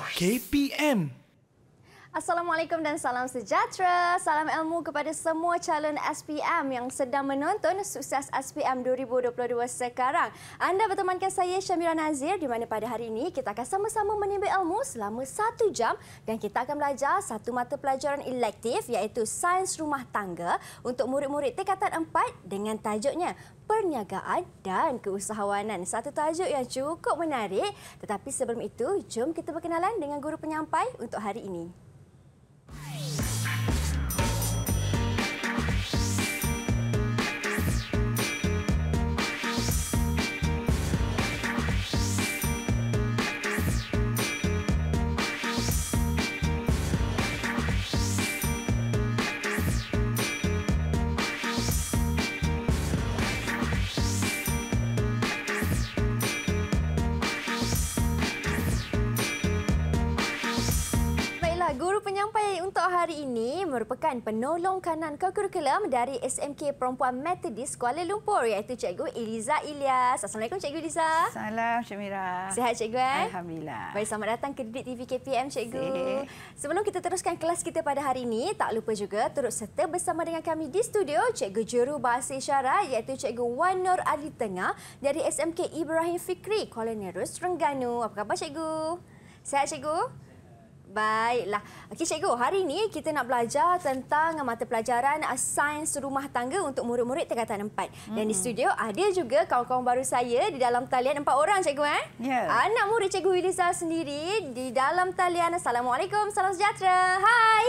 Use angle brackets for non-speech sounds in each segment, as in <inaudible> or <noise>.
KPM. Assalamualaikum dan salam sejahtera. Salam ilmu kepada semua calon SPM yang sedang menonton sukses SPM 2022 sekarang. Anda bertemankan saya Syamira Nazir di mana pada hari ini kita akan sama-sama menimba ilmu selama satu jam dan kita akan belajar satu mata pelajaran elektif iaitu Sains Rumah Tangga untuk murid-murid tingkatan 4 dengan tajuknya perniagaan dan keusahawanan. Satu tajuk yang cukup menarik. Tetapi sebelum itu, jom kita berkenalan dengan guru penyampai untuk hari ini. Bye. hari ini merupakan penolong kanan kekurikulum dari SMK Perempuan Methodist Kuala Lumpur iaitu Cikgu Eliza Ilyas. Assalamualaikum Cikgu Eliza. Salam Cik Mira. Sihat Cikgu eh? Alhamdulillah. Baik, selamat datang ke Didik TV KPM Cikgu. Sihat. Sebelum kita teruskan kelas kita pada hari ini, tak lupa juga turut serta bersama dengan kami di studio Cikgu Juru Bahasa Isyarat iaitu Cikgu Wan Nur Ali Tengah dari SMK Ibrahim Fikri, Kuala Nerus, Rengganu. Apa khabar Cikgu? Sihat Cikgu? Baiklah. Okey cikgu, hari ini kita nak belajar tentang mata pelajaran ah, sains rumah tangga untuk murid-murid tingkatan empat. Hmm. Dan di hmm. studio ada juga kawan-kawan baru saya di dalam talian empat orang cikgu eh. Yeah. Anak murid cikgu Wiliza sendiri di dalam talian. Assalamualaikum, salam sejahtera. Hai.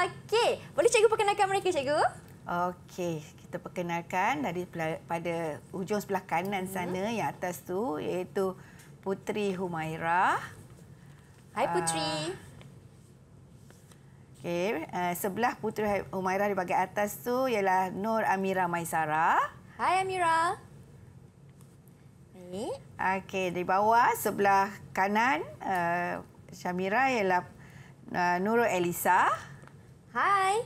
Okey, boleh cikgu perkenalkan mereka cikgu? Okey, kita perkenalkan dari pada ujung sebelah kanan hmm. sana hmm. yang atas tu iaitu Putri Humairah. Hai ah. Putri. Okay, uh, eh, sebelah Putri Umairah di bahagian atas tu ialah Nur Amira Maisara. Hai Amira. Ini. Okay, di bawah sebelah kanan uh, Syamira ialah uh, Nurul Elisa. Hai.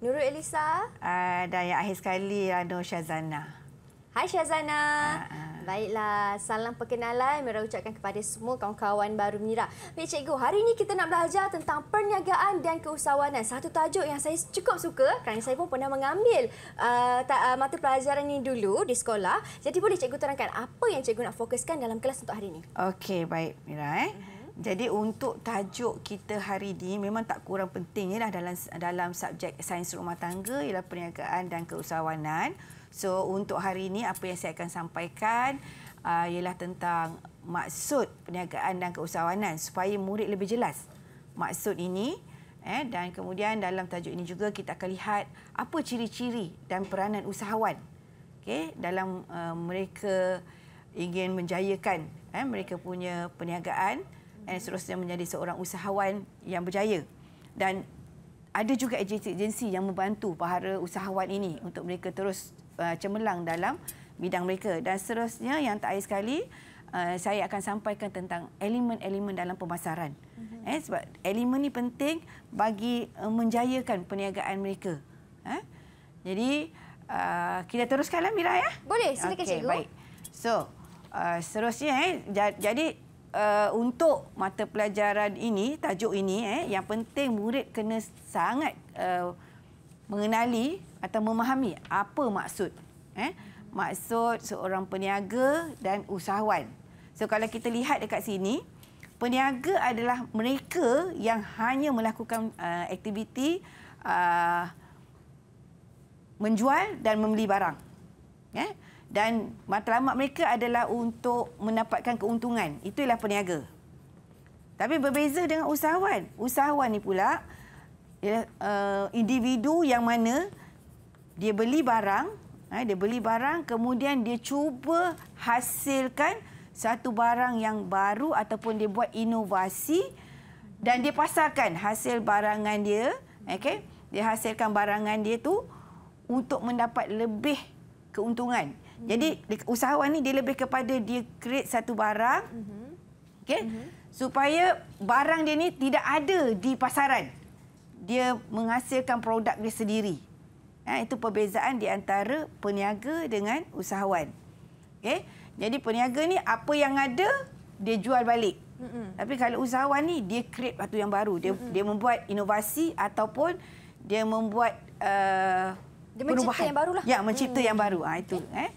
Nurul Elisa. Uh, dan yang akhir sekali ialah Nur Syazana. Hai Syazana. Uh, uh. Baiklah, salam perkenalan Mira ucapkan kepada semua kawan-kawan baru Mira. Baik cikgu, hari ini kita nak belajar tentang perniagaan dan keusahawanan. Satu tajuk yang saya cukup suka kerana saya pun pernah mengambil uh, uh, mata pelajaran ini dulu di sekolah. Jadi boleh cikgu terangkan apa yang cikgu nak fokuskan dalam kelas untuk hari ini? Okey, baik Mira. Eh. Uh-huh. Jadi untuk tajuk kita hari ini memang tak kurang pentingnya lah dalam dalam subjek sains rumah tangga ialah perniagaan dan keusahawanan. So untuk hari ini apa yang saya akan sampaikan uh, ialah tentang maksud perniagaan dan keusahawanan supaya murid lebih jelas maksud ini eh dan kemudian dalam tajuk ini juga kita akan lihat apa ciri-ciri dan peranan usahawan okay? dalam uh, mereka ingin menjayakan eh mereka punya perniagaan dan seterusnya menjadi seorang usahawan yang berjaya. Dan ada juga agensi-agensi yang membantu para usahawan ini untuk mereka terus uh, cemerlang dalam bidang mereka. Dan seterusnya yang tak akhir sekali, uh, saya akan sampaikan tentang elemen-elemen dalam pemasaran. Uh-huh. Eh, sebab elemen ini penting bagi uh, menjayakan perniagaan mereka. Eh? Jadi, uh, kita teruskanlah Mira ya. Boleh, silakan okay, cikgu. Baik. So, uh, seterusnya, eh, jadi uh, untuk mata pelajaran ini, tajuk ini, eh, yang penting murid kena sangat uh, mengenali atau memahami apa maksud. Eh. Maksud seorang peniaga dan usahawan. So kalau kita lihat dekat sini, peniaga adalah mereka yang hanya melakukan uh, aktiviti uh, menjual dan membeli barang. Eh dan matlamat mereka adalah untuk mendapatkan keuntungan. Itulah peniaga. Tapi berbeza dengan usahawan. Usahawan ni pula ialah ya, eh, individu yang mana dia beli barang, ha, dia beli barang kemudian dia cuba hasilkan satu barang yang baru ataupun dia buat inovasi dan dia pasarkan hasil barangan dia, okey? Dia hasilkan barangan dia tu untuk mendapat lebih keuntungan jadi usahawan ni dia lebih kepada dia create satu barang. Mm-hmm. Okey. Mm-hmm. Supaya barang dia ni tidak ada di pasaran. Dia menghasilkan produk dia sendiri. Ha, itu perbezaan di antara peniaga dengan usahawan. Okey. Jadi peniaga ni apa yang ada dia jual balik. Mm-hmm. Tapi kalau usahawan ni dia create satu yang baru. Dia mm-hmm. dia membuat inovasi ataupun dia membuat uh, dia mencipta yang baru lah. Ya, mencipta mm. yang baru. Ha, itu. Okay. Eh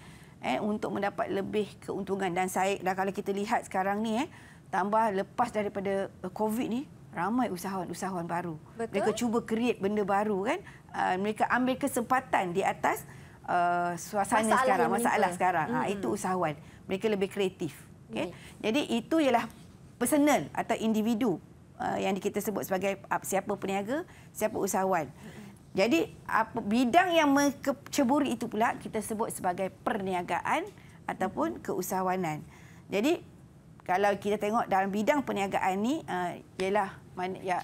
eh untuk mendapat lebih keuntungan dan saya dan kalau kita lihat sekarang ni eh tambah lepas daripada eh, covid ni ramai usahawan-usahawan baru Betul. mereka cuba create benda baru kan uh, mereka ambil kesempatan di atas uh, suasana masalah sekarang masalah mereka. sekarang hmm. ha itu usahawan mereka lebih kreatif okay hmm. jadi itu ialah personal atau individu uh, yang kita sebut sebagai ah, siapa peniaga siapa usahawan jadi apa bidang yang menceburi itu pula kita sebut sebagai perniagaan ataupun keusahawanan. Jadi kalau kita tengok dalam bidang perniagaan ini, uh, eh, ialah mana ya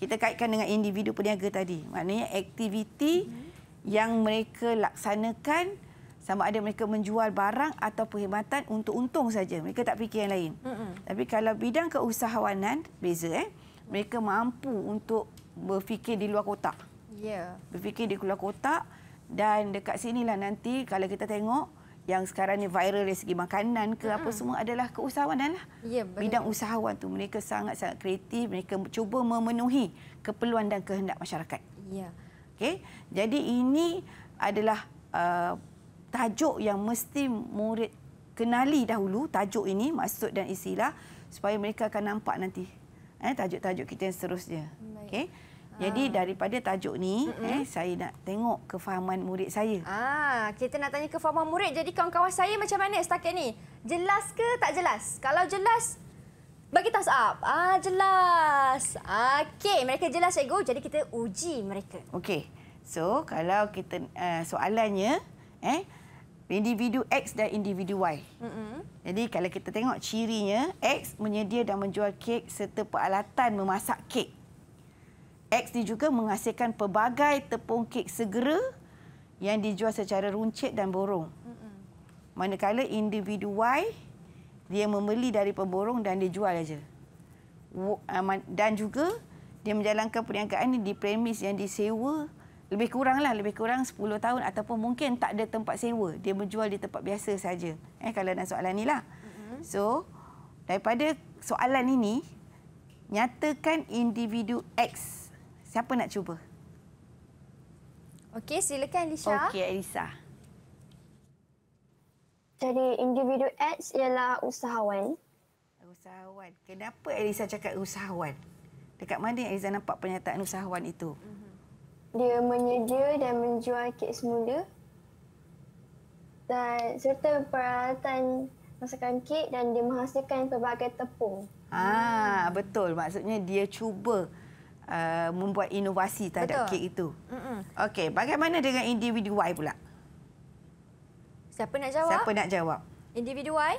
kita kaitkan dengan individu perniaga tadi. Maknanya aktiviti hmm. yang mereka laksanakan sama ada mereka menjual barang atau perkhidmatan untuk untung saja. Mereka tak fikir yang lain. Hmm. Tapi kalau bidang keusahawanan beza eh. Mereka mampu untuk berfikir di luar kotak. Ya. yeah. berfikir di keluar kotak dan dekat sini lah nanti kalau kita tengok yang sekarang ni viral dari segi makanan ke hmm. apa semua adalah keusahawanan lah. Yeah, ya, Bidang usahawan tu mereka sangat-sangat kreatif, mereka cuba memenuhi keperluan dan kehendak masyarakat. Ya. Yeah. Okey. Jadi ini adalah uh, tajuk yang mesti murid kenali dahulu tajuk ini maksud dan istilah supaya mereka akan nampak nanti eh tajuk-tajuk kita yang seterusnya. Okay. Jadi ah. daripada tajuk ni, mm-hmm. eh, saya nak tengok kefahaman murid saya. Ah, kita nak tanya kefahaman murid. Jadi kawan-kawan saya macam mana setakat ni? Jelas ke tak jelas? Kalau jelas, bagi thumbs up. Ah, jelas. Okey, mereka jelas cikgu. Jadi kita uji mereka. Okey. So, kalau kita uh, soalannya, eh, individu X dan individu Y. Mm-hmm. Jadi kalau kita tengok cirinya, X menyedia dan menjual kek serta peralatan memasak kek. XD juga menghasilkan pelbagai tepung kek segera yang dijual secara runcit dan borong. Manakala individu Y, dia membeli dari pemborong dan dia jual saja. Ah, dan juga dia menjalankan perniagaan ini di premis yang disewa lebih kurang lah lebih kurang 10 tahun ataupun mungkin tak ada tempat sewa. Dia menjual di tempat biasa saja. Eh kalau dalam soalan ini lah. So, daripada soalan ini nyatakan individu X Siapa nak cuba? Okey, silakan Alisa. Okey, Alisa. Jadi individu ads ialah usahawan. Usahawan. Kenapa Elisa cakap usahawan? Dekat mana yang Elisa nampak pernyataan usahawan itu? Mm-hmm. Dia menyedia dan menjual kek semula. Dan serta peralatan masakan kek dan dia menghasilkan pelbagai tepung. Ah, betul. Maksudnya dia cuba uh, membuat inovasi terhadap Betul. kek itu. Okey, bagaimana dengan individu Y pula? Siapa nak jawab? Siapa nak jawab? Individu Y?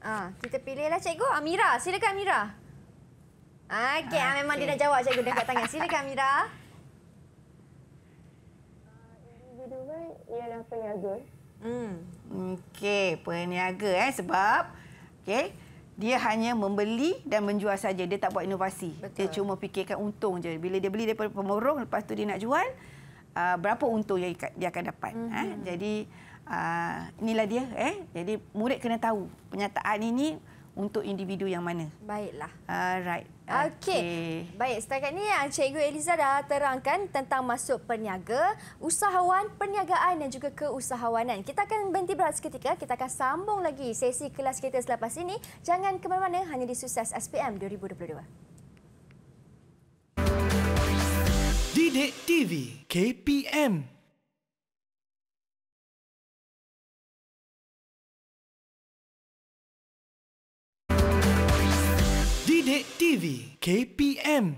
Ah, kita pilihlah cikgu Amira. Silakan Amira. Okey, okay. Ah, memang dia nak jawab cikgu dekat tangan. Silakan Amira. Uh, individu Y ialah peniaga. Hmm. Okey, peniaga eh sebab okey dia hanya membeli dan menjual saja. Dia tak buat inovasi. Betul. Dia cuma fikirkan untung saja. Bila dia beli daripada pemborong, lepas tu dia nak jual, uh, berapa untung yang dia akan dapat. Mm-hmm. Ha? Mhm. Jadi, uh, inilah dia. Eh? Jadi, murid kena tahu. Penyataan ini untuk individu yang mana. Baiklah. Alright. Okey. Okay. Baik, setakat ini yang ah, Cikgu Eliza dah terangkan tentang masuk peniaga, usahawan, perniagaan dan juga keusahawanan. Kita akan berhenti berat seketika. Kita akan sambung lagi sesi kelas kita selepas ini. Jangan ke mana-mana hanya di Sukses SPM 2022. Didik TV KPM Sidik TV KPM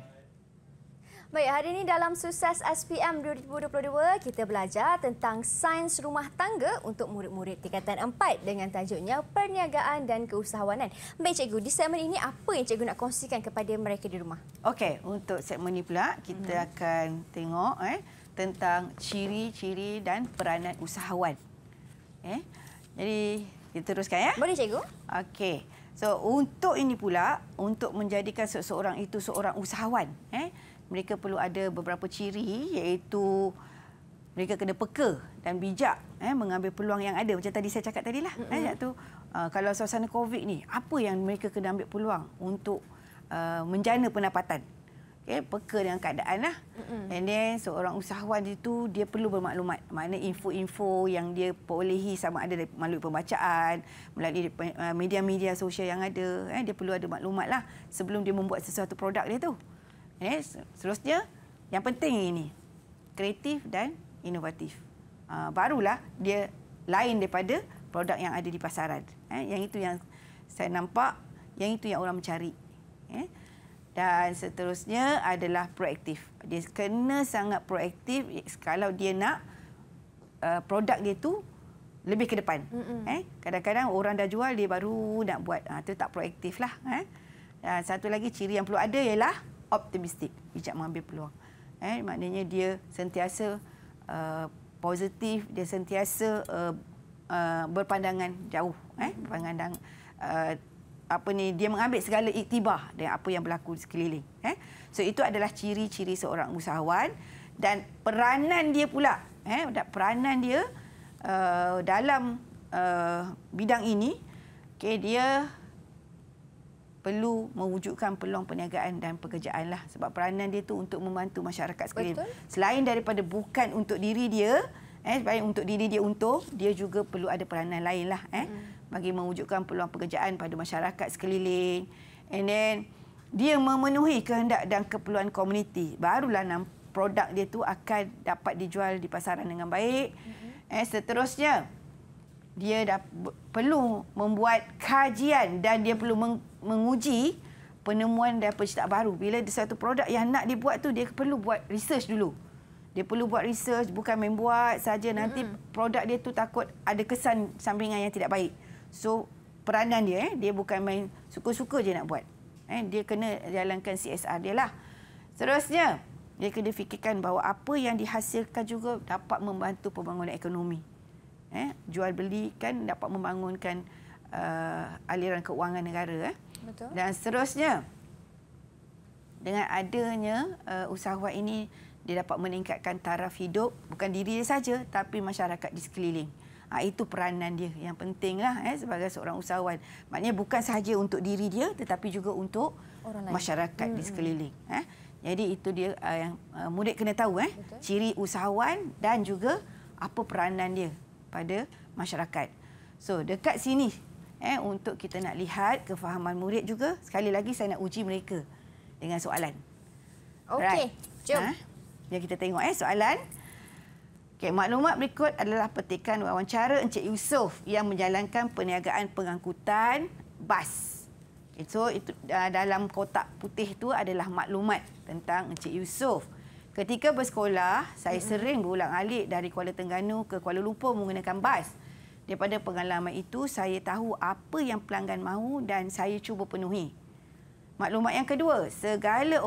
Baik, hari ini dalam Sukses SPM 2022, kita belajar tentang sains rumah tangga untuk murid-murid tingkatan 4 dengan tajuknya Perniagaan dan Keusahawanan. Baik, Cikgu, di segmen ini apa yang Cikgu nak kongsikan kepada mereka di rumah? Okey, untuk segmen ini pula, kita hmm. akan tengok eh, tentang ciri-ciri dan peranan usahawan. Eh, jadi, kita teruskan ya. Boleh, Cikgu. Okey. So untuk ini pula, untuk menjadikan seseorang itu seorang usahawan, eh, mereka perlu ada beberapa ciri iaitu mereka kena peka dan bijak eh, mengambil peluang yang ada. Macam tadi saya cakap tadi lah. Mm-hmm. Eh, uh, kalau suasana COVID ni, apa yang mereka kena ambil peluang untuk uh, menjana pendapatan? okay, peka dengan keadaan lah. Mm-hmm. And then seorang usahawan itu dia perlu bermaklumat. Mana info-info yang dia perolehi sama ada dari melalui pembacaan, melalui eh, media-media sosial yang ada. Eh, dia perlu ada maklumat lah sebelum dia membuat sesuatu produk dia tu. Eh, selanjutnya yang penting ini. Kreatif dan inovatif. Uh, barulah dia lain daripada produk yang ada di pasaran. Eh, yang itu yang saya nampak, yang itu yang orang mencari. Eh, dan seterusnya adalah proaktif. Dia kena sangat proaktif kalau dia nak uh, produk dia tu lebih ke depan. Mm-hmm. Eh, kadang-kadang orang dah jual dia baru nak buat. Ah ha, tu tak proaktif lah. Eh. Dan ah, satu lagi ciri yang perlu ada ialah optimistik. Bijak mengambil peluang. Eh, maknanya dia sentiasa uh, positif, dia sentiasa uh, uh, berpandangan jauh. Eh, berpandangan uh, apa ni dia mengambil segala iktibar dengan apa yang berlaku sekeliling eh so itu adalah ciri-ciri seorang usahawan dan peranan dia pula eh peranan dia uh, dalam uh, bidang ini okey dia perlu mewujudkan peluang perniagaan dan pekerjaan lah sebab peranan dia tu untuk membantu masyarakat sekeliling Betul. selain daripada bukan untuk diri dia eh selain untuk diri dia untung dia juga perlu ada peranan lain lah eh hmm bagi mewujudkan peluang pekerjaan pada masyarakat sekeliling. And then dia memenuhi kehendak dan keperluan komuniti. Barulah produk dia tu akan dapat dijual di pasaran dengan baik. Mm-hmm. Eh seterusnya dia dah perlu membuat kajian dan dia perlu meng- menguji penemuan dan pencetak baru. Bila ada satu produk yang nak dibuat tu dia perlu buat research dulu. Dia perlu buat research bukan membuat saja nanti mm-hmm. produk dia tu takut ada kesan sampingan yang tidak baik. So peranan dia, eh, dia bukan main suka-suka je nak buat. Eh, dia kena jalankan CSR dia lah. Seterusnya, dia kena fikirkan bahawa apa yang dihasilkan juga dapat membantu pembangunan ekonomi. Eh, jual beli kan dapat membangunkan uh, aliran keuangan negara. Betul. Dan seterusnya, dengan adanya uh, usaha ini, dia dapat meningkatkan taraf hidup bukan diri dia saja tapi masyarakat di sekeliling. Ha, itu peranan dia yang pentinglah eh, sebagai seorang usahawan. Maknanya bukan sahaja untuk diri dia tetapi juga untuk orang lain. masyarakat hmm. di sekeliling. Eh. Jadi itu dia uh, yang uh, murid kena tahu eh, ciri usahawan dan juga apa peranan dia pada masyarakat. So dekat sini eh, untuk kita nak lihat kefahaman murid juga. Sekali lagi saya nak uji mereka dengan soalan. Okey, right. jom. Ha? Jom kita tengok eh, Soalan. Okay, maklumat berikut adalah petikan wawancara Encik Yusof yang menjalankan perniagaan pengangkutan bas. Okay, so itu uh, dalam kotak putih tu adalah maklumat tentang Encik Yusof. Ketika bersekolah, saya sering berulang-alik dari Kuala Terengganu ke Kuala Lumpur menggunakan bas. Daripada pengalaman itu, saya tahu apa yang pelanggan mahu dan saya cuba penuhi. Maklumat yang kedua, segala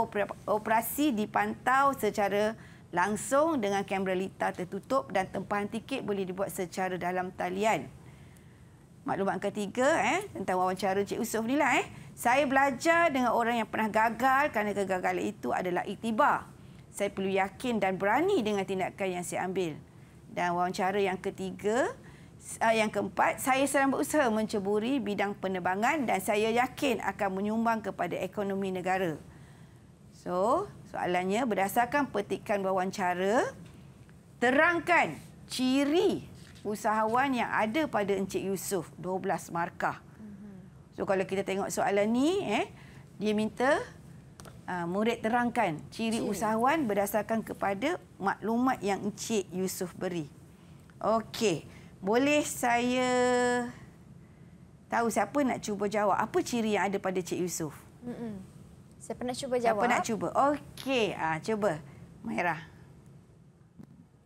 operasi dipantau secara langsung dengan kamera litar tertutup dan tempahan tiket boleh dibuat secara dalam talian. Maklumat ketiga eh, tentang wawancara Cik Usof ni lah. Eh. Saya belajar dengan orang yang pernah gagal kerana kegagalan itu adalah iktibar. Saya perlu yakin dan berani dengan tindakan yang saya ambil. Dan wawancara yang ketiga, ah, yang keempat, saya sedang berusaha menceburi bidang penerbangan dan saya yakin akan menyumbang kepada ekonomi negara. So, Soalannya, berdasarkan petikan wawancara, terangkan ciri usahawan yang ada pada Encik Yusof, 12 markah. So kalau kita tengok soalan ni, eh, dia minta uh, murid terangkan ciri, ciri usahawan berdasarkan kepada maklumat yang Encik Yusuf beri. Okey, boleh saya tahu siapa nak cuba jawab apa ciri yang ada pada Encik Yusuf? Mm -mm. Saya pernah cuba jawab? Saya pernah cuba? Okey, uh, cuba. Mahira.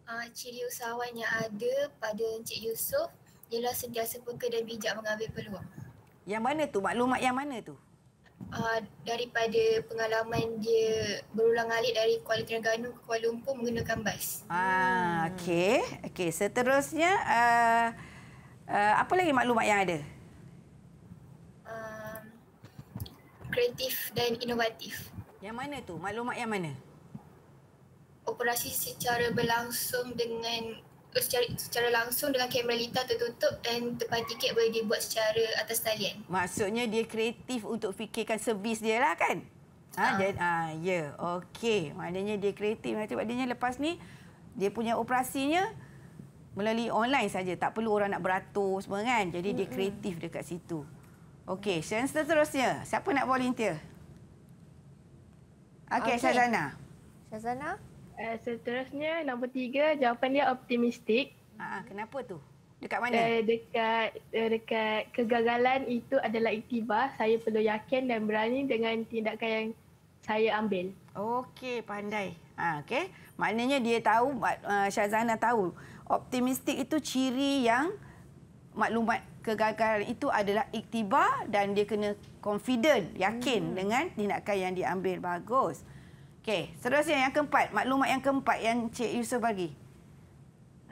Uh, ciri usahawan yang ada pada Encik Yusof ialah sentiasa peka dan bijak mengambil peluang. Yang mana tu? Maklumat yang mana tu? Uh, daripada pengalaman dia berulang alik dari Kuala Terengganu ke Kuala Lumpur menggunakan bas. Ah, okey. Okey, seterusnya uh, uh, apa lagi maklumat yang ada? kreatif dan inovatif. Yang mana tu? Maklumat yang mana? Operasi secara berlangsung dengan eh, secara, secara langsung dengan kamera lita tertutup dan tempat tiket boleh dibuat secara atas talian. Maksudnya dia kreatif untuk fikirkan servis dia lah kan? Ha, ha. Jadi, ah, ya, okey. Maknanya dia kreatif. Maksudnya dia lepas ni dia punya operasinya melalui online saja tak perlu orang nak beratur semua kan jadi dia kreatif dekat situ Okey, Syazana okay. seterusnya. Siapa nak volunteer? Okey, okay. Syazana. Syazana? Uh, seterusnya, nombor tiga, jawapan dia optimistik. Uh, kenapa tu? Dekat mana? Uh, dekat, uh, dekat kegagalan itu adalah iktibar. Saya perlu yakin dan berani dengan tindakan yang saya ambil. Okey, pandai. Ha, okay. Maknanya dia tahu, uh, Syazana tahu, optimistik itu ciri yang maklumat kegagalan itu adalah iktibar dan dia kena confident, yakin hmm. dengan tindakan yang diambil. Bagus. Okey, seterusnya yang keempat. Maklumat yang keempat yang Cik Yusof bagi.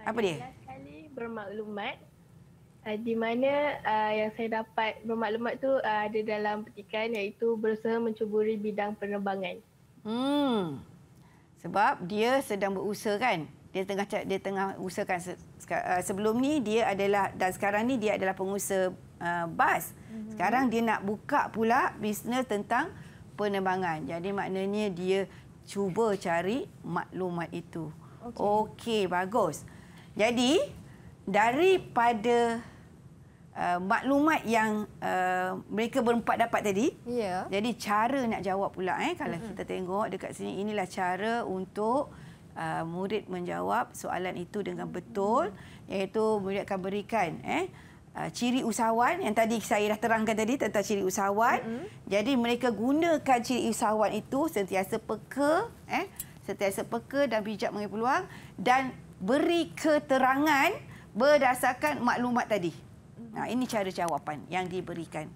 Apa dia? Sekali bermaklumat ah, di mana uh, yang saya dapat bermaklumat tu uh, ada dalam petikan iaitu berusaha mencuburi bidang penerbangan. Hmm. Sebab dia sedang berusaha kan? dia tengah dia tengah usahakan uh, sebelum ni dia adalah dan sekarang ni dia adalah pengusaha uh, bas. Mhm. Sekarang dia nak buka pula bisnes tentang penerbangan. Jadi maknanya dia cuba cari maklumat itu. Okey, okay, bagus. Jadi daripada uh, maklumat yang uh, mereka berempat dapat tadi, yeah. jadi cara nak jawab pula eh kalau mm-hmm. kita tengok dekat sini inilah cara untuk Uh, murid menjawab soalan itu dengan betul iaitu murid akan berikan eh uh, ciri usahawan yang tadi saya dah terangkan tadi tentang ciri usahawan. Mm-hmm. Jadi mereka gunakan ciri usahawan itu sentiasa peka eh sentiasa peka dan bijak mengambil peluang dan beri keterangan berdasarkan maklumat tadi. Nah, ha, ini cara jawapan yang diberikan.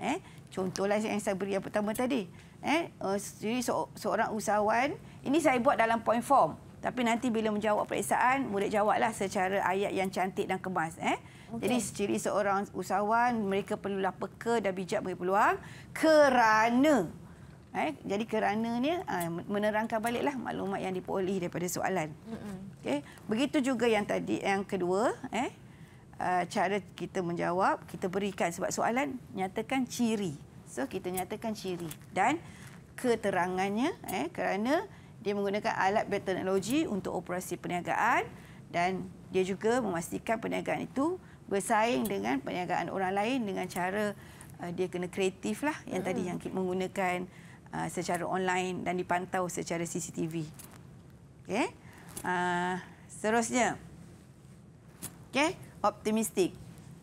Eh, contohlah yang saya beri yang pertama tadi. Eh, uh, jadi seorang usahawan ini saya buat dalam point form. Tapi nanti bila menjawab periksaan, murid jawablah secara ayat yang cantik dan kemas. Eh? Okay. Jadi ciri seorang usahawan, mereka perlulah peka dan bijak bagi peluang kerana. Eh? Jadi kerana kerananya ah, menerangkan baliklah maklumat yang diperoleh daripada soalan. Okay? Begitu juga yang tadi yang kedua, eh? Ah, cara kita menjawab, kita berikan sebab soalan, nyatakan ciri. So kita nyatakan ciri dan keterangannya eh, kerana dia menggunakan alat bioteknologi untuk operasi perniagaan dan dia juga memastikan perniagaan itu bersaing dengan perniagaan orang lain dengan cara uh, dia kena kreatif lah yang hmm. tadi yang menggunakan uh, secara online dan dipantau secara CCTV. Okay. Uh, seterusnya, okay. optimistik.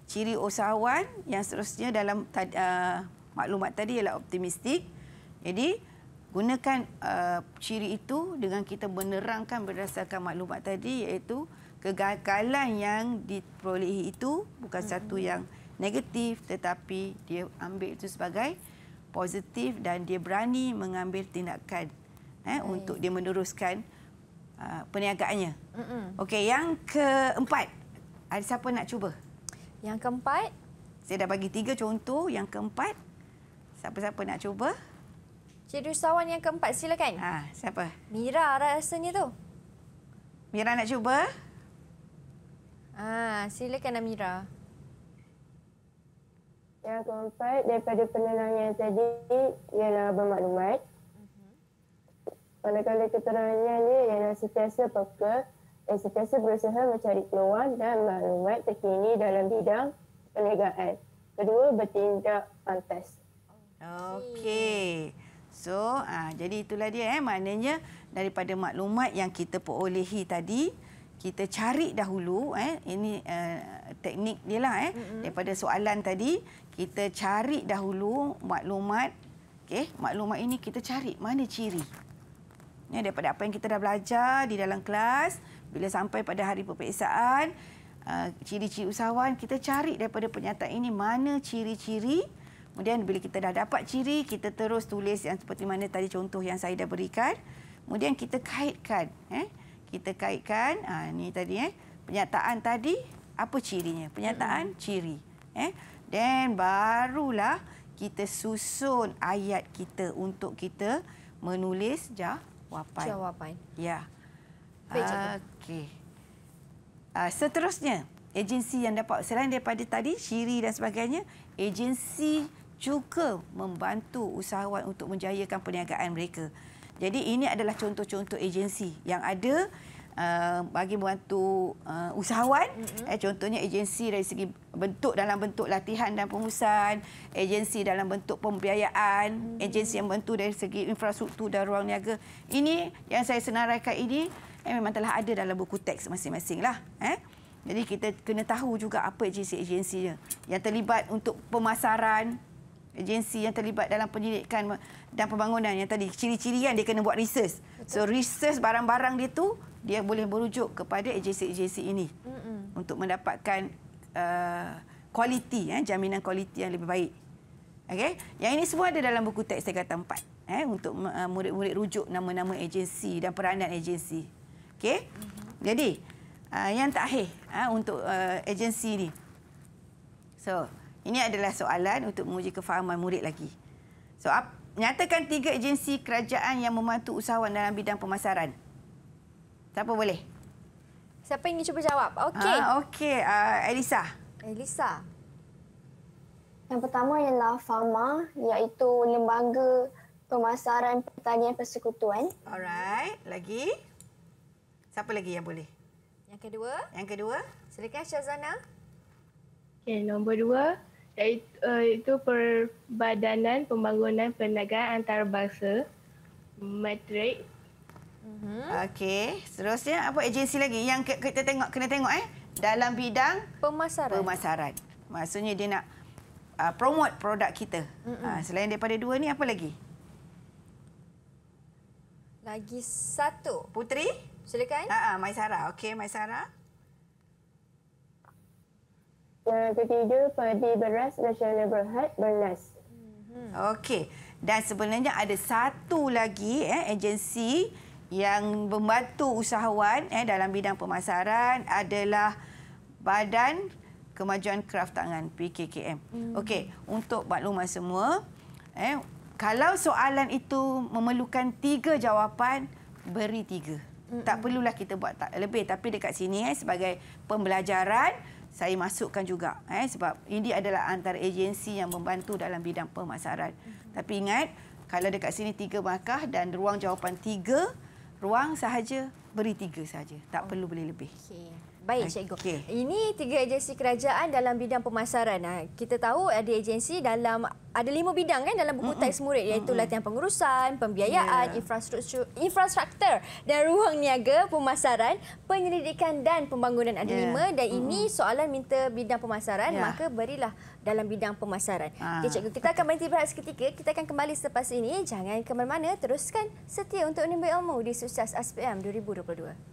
Ciri usahawan yang seterusnya dalam uh, maklumat tadi ialah optimistik. Jadi, gunakan uh, ciri itu dengan kita menerangkan berdasarkan maklumat tadi iaitu kegagalan yang diperolehi itu bukan hmm satu mm-hmm. yang negatif tetapi dia ambil itu sebagai positif dan dia berani mengambil tindakan eh, untuk dia meneruskan uh, perniagaannya. Okey, yang keempat. Ada siapa nak cuba? Yang keempat. Saya dah bagi tiga contoh. Yang keempat. Siapa-siapa nak cuba? Jadi Usawan yang keempat, silakan. Ha, siapa? Mira rasanya tu. Mira nak cuba? Ha, silakan Mira. Yang keempat daripada penerang yang tadi ialah bermaklumat. Mhm. Manakala keterangannya ini ialah sentiasa peka dan sentiasa berusaha mencari peluang dan maklumat terkini dalam bidang perniagaan. Kedua, bertindak pantas. Okey. Okay. So, ha, jadi itulah dia eh maknanya daripada maklumat yang kita perolehi tadi kita cari dahulu eh ini uh, teknik dia lah eh mm-hmm. daripada soalan tadi kita cari dahulu maklumat okey maklumat ini kita cari mana ciri ya daripada apa yang kita dah belajar di dalam kelas bila sampai pada hari peperiksaan uh, ciri-ciri usahawan kita cari daripada pernyataan ini mana ciri-ciri Kemudian bila kita dah dapat ciri, kita terus tulis yang seperti mana tadi contoh yang saya dah berikan. Kemudian kita kaitkan. Eh? Kita kaitkan, ha, ni tadi, eh? pernyataan tadi, apa cirinya? Pernyataan hmm. ciri. Eh? Dan barulah kita susun ayat kita untuk kita menulis jawapan. Jawapan. Ya. Okey. Ah seterusnya, agensi yang dapat, selain daripada tadi, ciri dan sebagainya, agensi juga membantu usahawan untuk menjayakan perniagaan mereka. Jadi ini adalah contoh-contoh agensi yang ada uh, bagi membantu uh, usahawan. Mm-hmm. Eh, contohnya agensi dari segi bentuk dalam bentuk latihan dan pengurusan, agensi dalam bentuk pembiayaan, mm-hmm. agensi yang membantu dari segi infrastruktur dan ruang niaga. Ini yang saya senaraikan ini eh, memang telah ada dalam buku teks masing-masing lah. Eh. Jadi kita kena tahu juga apa agensi-agensinya yang terlibat untuk pemasaran, agensi yang terlibat dalam penyelidikan dan pembangunan yang tadi ciri-ciri kan dia kena buat research. So research barang-barang dia tu dia boleh merujuk kepada agensi-agensi ini Mm-mm. untuk mendapatkan uh, kualiti uh, eh, jaminan kualiti yang lebih baik. Okey. Yang ini semua ada dalam buku teks kata empat, eh untuk uh, murid-murid rujuk nama-nama agensi dan peranan agensi. Okey. Mm-hmm. Jadi uh, yang terakhir uh, untuk uh, agensi ni. So ini adalah soalan untuk menguji kefahaman murid lagi. So, nyatakan tiga agensi kerajaan yang membantu usahawan dalam bidang pemasaran. Siapa boleh? Siapa ingin cuba jawab? Okey. Ah, Okey, uh, Elisa. Elisa. Yang pertama ialah Pharma iaitu lembaga pemasaran pertanian persekutuan. Alright, lagi. Siapa lagi yang boleh? Yang kedua. Yang kedua. Silakan Syazana. Okey, nombor dua, iaitu uh, perbadanan pembangunan perniagaan antarabangsa matrix Mm-hmm. Okey, seterusnya apa agensi lagi yang kita tengok kena tengok eh dalam bidang pemasaran. Pemasaran. Maksudnya dia nak uh, promote produk kita. Mm-hmm. Uh, selain daripada dua ni apa lagi? Lagi satu. Putri, silakan. Ha ah, uh, uh, Maisara. Okey, Maisara. Yang ketiga, padi beras nasional berhad berlas. Hmm. Okey. Dan sebenarnya ada satu lagi eh, agensi yang membantu usahawan eh, dalam bidang pemasaran adalah Badan Kemajuan Kraft Tangan PKKM. Hmm. Okey, untuk maklumat semua, eh, kalau soalan itu memerlukan tiga jawapan, beri tiga. Hmm. Tak perlulah kita buat tak lebih. Tapi dekat sini eh, sebagai pembelajaran, saya masukkan juga eh sebab ini adalah antara agensi yang membantu dalam bidang pemasaran. Mm-hmm. Tapi ingat kalau dekat sini tiga markah dan ruang jawapan tiga, ruang sahaja beri tiga sahaja, Tak oh. perlu beli lebih. Okay. Baik cikgu. Okay. Ini tiga agensi kerajaan dalam bidang pemasaran. Nah, ha, Kita tahu ada agensi dalam ada lima bidang kan dalam buku mm -mm. teks murid iaitu mm -mm. latihan pengurusan, pembiayaan, yeah. infrastruktur, infrastruktur dan ruang niaga, pemasaran, penyelidikan dan pembangunan ada yeah. lima dan mm -hmm. ini soalan minta bidang pemasaran yeah. maka berilah dalam bidang pemasaran. Ah. Okey cikgu, kita akan berhenti berehat seketika. Kita akan kembali selepas ini. Jangan ke mana-mana, teruskan setia untuk menimba ilmu di Sukses SPM 2022.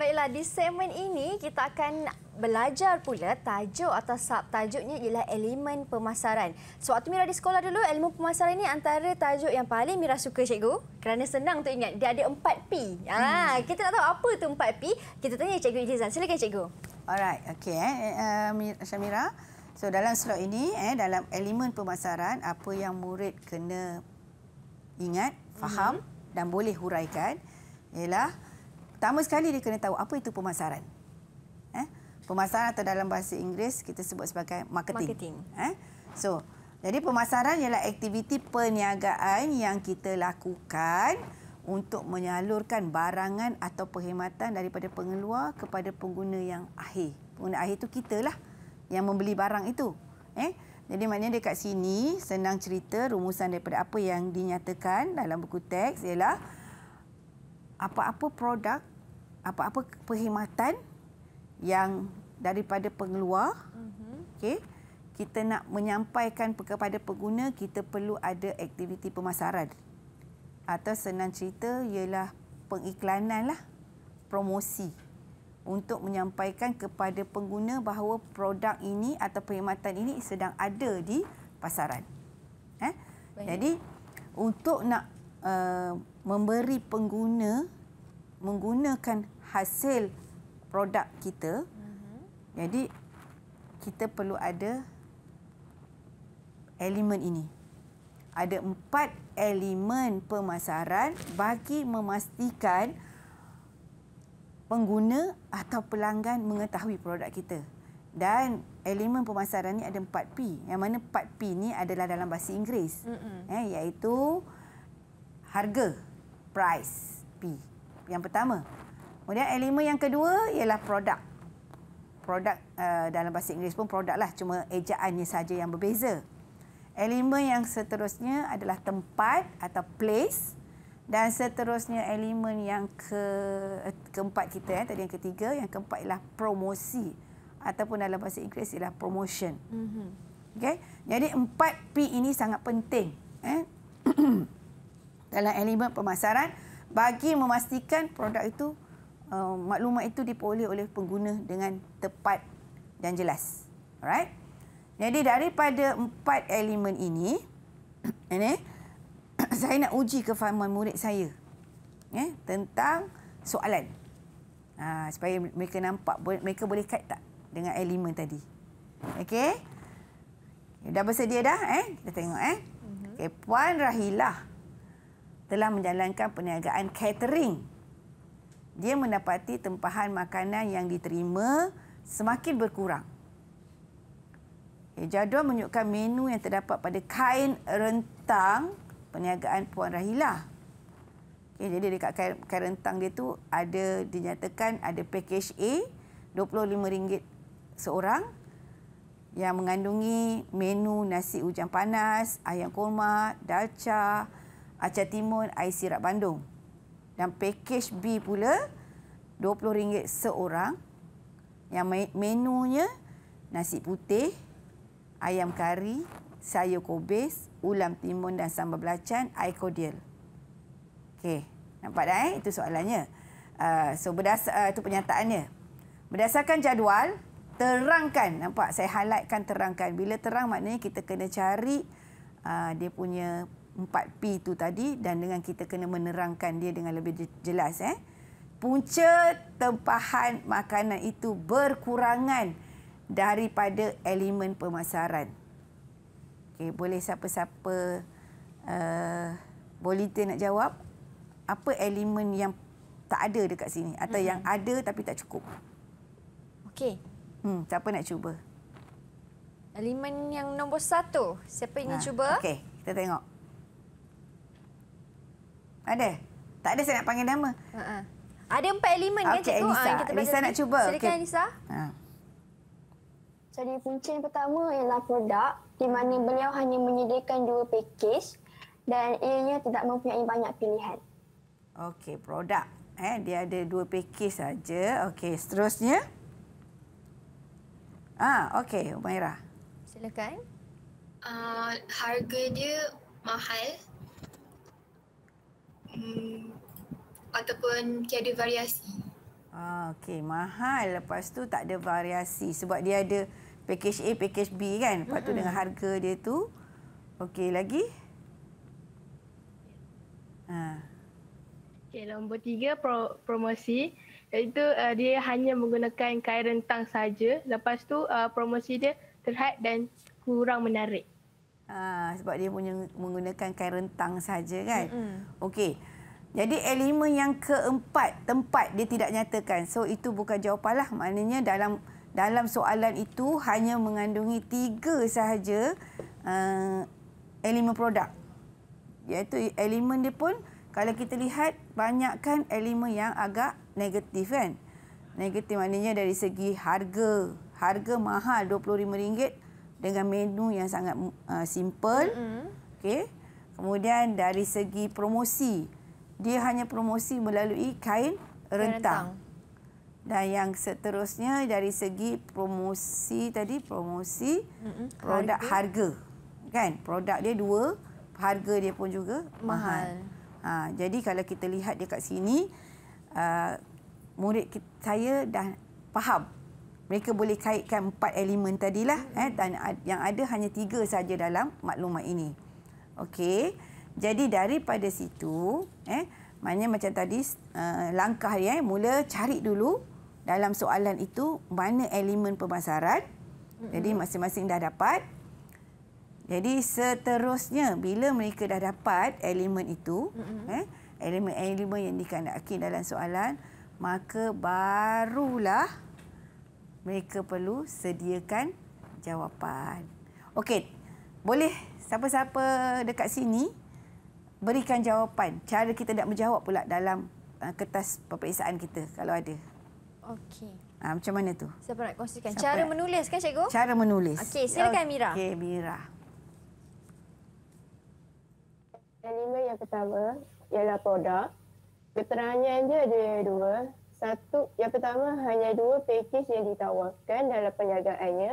Baiklah, di segmen ini kita akan belajar pula tajuk atau tajuknya ialah elemen pemasaran. Sewaktu Mira di sekolah dulu, elemen pemasaran ini antara tajuk yang paling Mira suka cikgu. Kerana senang untuk ingat, dia ada 4P. Ah, hmm. kita tak tahu apa itu 4P, kita tanya cikgu Ijizan. Silakan cikgu. Alright, okay. Eh. Uh, Syamira, so dalam slot ini, eh, dalam elemen pemasaran, apa yang murid kena ingat, faham hmm. dan boleh huraikan ialah... Pertama sekali dia kena tahu apa itu pemasaran. Eh? Pemasaran atau dalam bahasa Inggeris kita sebut sebagai marketing. marketing. Eh? So, jadi pemasaran ialah aktiviti perniagaan yang kita lakukan untuk menyalurkan barangan atau perkhidmatan daripada pengeluar kepada pengguna yang akhir. Pengguna akhir itu kita lah yang membeli barang itu. Eh? Jadi maknanya dekat sini senang cerita rumusan daripada apa yang dinyatakan dalam buku teks ialah apa-apa produk, apa-apa perkhidmatan yang daripada pengeluar, mm-hmm. okay, kita nak menyampaikan kepada pengguna, kita perlu ada aktiviti pemasaran. Atau senang cerita ialah pengiklanan, lah, promosi untuk menyampaikan kepada pengguna bahawa produk ini atau perkhidmatan ini sedang ada di pasaran. Eh? Jadi, untuk nak uh, memberi pengguna menggunakan hasil produk kita. Mm-hmm. Jadi kita perlu ada elemen ini. Ada empat elemen pemasaran bagi memastikan pengguna atau pelanggan mengetahui produk kita. Dan elemen pemasaran ni ada empat p Yang mana empat p ini adalah dalam bahasa Inggeris. Mm-hmm. iaitu harga price P yang pertama. Kemudian elemen yang kedua ialah produk. Produk eh, dalam bahasa Inggeris pun produk lah, cuma ejaannya saja yang berbeza. Elemen yang seterusnya adalah tempat atau place dan seterusnya elemen yang ke eh, keempat kita ya, tadi yang ketiga, yang keempat ialah promosi ataupun dalam bahasa Inggeris ialah promotion. Mm -hmm. Okay, jadi empat P ini sangat penting. Eh? <clears throat> dalam elemen pemasaran bagi memastikan produk itu uh, maklumat itu diperoleh oleh pengguna dengan tepat dan jelas. Alright? Jadi daripada empat elemen ini, <clears throat> ini <clears throat> saya nak uji kefahaman murid saya ya, tentang soalan. Ha, supaya mereka nampak mereka boleh kait tak dengan elemen tadi. Okey? Dah bersedia dah eh? Kita tengok eh. Mhm. Okay, Puan Rahilah telah menjalankan perniagaan catering. Dia mendapati tempahan makanan yang diterima semakin berkurang. Jadual menunjukkan menu yang terdapat pada kain rentang perniagaan Puan Rahila. jadi dekat kain, rentang dia tu ada dinyatakan ada package A RM25 seorang yang mengandungi menu nasi hujan panas, ayam kurma, dalca, Acar Timun Air Sirap Bandung. Dan pakej B pula RM20 seorang. Yang menunya nasi putih, ayam kari, sayur kobis, ulam timun dan sambal belacan, air kodil. Okey, nampak dah eh? Itu soalannya. Uh, so, berdasar, uh, itu penyataannya. Berdasarkan jadual, terangkan. Nampak? Saya highlightkan terangkan. Bila terang maknanya kita kena cari uh, dia punya 4P tu tadi dan dengan kita kena menerangkan dia dengan lebih jelas eh. Punca tempahan makanan itu berkurangan daripada elemen pemasaran. Okay, boleh siapa-siapa uh, boleh nak jawab apa elemen yang tak ada dekat sini atau mm-hmm. yang ada tapi tak cukup. Okey. Hmm, siapa nak cuba? Elemen yang nombor satu. Siapa ingin ha, cuba? Okey, kita tengok. Ada? Tak ada saya nak panggil nama. Uh-huh. Ada empat elemen okay, kan cikgu? Elisa. Ha, kita Elisa nak cuba. Silakan okay. Elisa. Ha. Jadi kuncin pertama ialah produk di mana beliau hanya menyediakan dua pakej dan ianya tidak mempunyai banyak pilihan. Okey, produk. Eh, dia ada dua pakej saja. Okey, seterusnya. Ha, ah, okey, Umairah. Silakan. Uh, harga dia mahal Hmm, ataupun tiada variasi. Ah, okey, mahal. Lepas tu tak ada variasi sebab dia ada package A, package B kan. Lepas mm-hmm. tu dengan harga dia tu. Okey, lagi? Ha. Okey, nombor tiga pro- promosi itu uh, dia hanya menggunakan kain rentang saja. Lepas tu uh, promosi dia terhad dan kurang menarik. Ah, sebab dia punya menggunakan kain rentang saja kan. Mm -hmm. Okey. Jadi elemen yang keempat tempat dia tidak nyatakan. So itu bukan jawapanlah. Maknanya dalam dalam soalan itu hanya mengandungi tiga sahaja uh, elemen produk. Iaitu elemen dia pun kalau kita lihat banyakkan elemen yang agak negatif kan. Negatif maknanya dari segi harga. Harga mahal RM25 dengan menu yang sangat uh, simple. Mm-hmm. Okey. Kemudian dari segi promosi, dia hanya promosi melalui kain rentang. Dan yang seterusnya dari segi promosi tadi promosi mm-hmm. produk harga. harga. Kan? Produk dia dua, harga dia pun juga mahal. mahal. Ha, jadi kalau kita lihat dekat sini, uh, murid kita, saya dah faham mereka boleh kaitkan empat elemen tadilah eh dan yang ada hanya tiga saja dalam maklumat ini. Okey. Jadi daripada situ eh maknanya macam tadi eh, langkah dia eh, mula cari dulu dalam soalan itu mana elemen pemasaran. Jadi masing-masing dah dapat. Jadi seterusnya bila mereka dah dapat elemen itu eh elemen-elemen yang dikandaki dalam soalan maka barulah mereka perlu sediakan jawapan. Okey, boleh siapa-siapa dekat sini berikan jawapan. Cara kita nak menjawab pula dalam uh, kertas peperiksaan kita kalau ada. Okey. Ha, macam mana tu? Siapa nak kongsikan? Siapa Cara nak... menulis kan cikgu? Cara menulis. Okey, silakan Mira. Okey, Mira. Elemen yang pertama ialah produk. Keterangannya dia ada dua. Satu, yang pertama hanya dua pakej yang ditawarkan dalam perniagaannya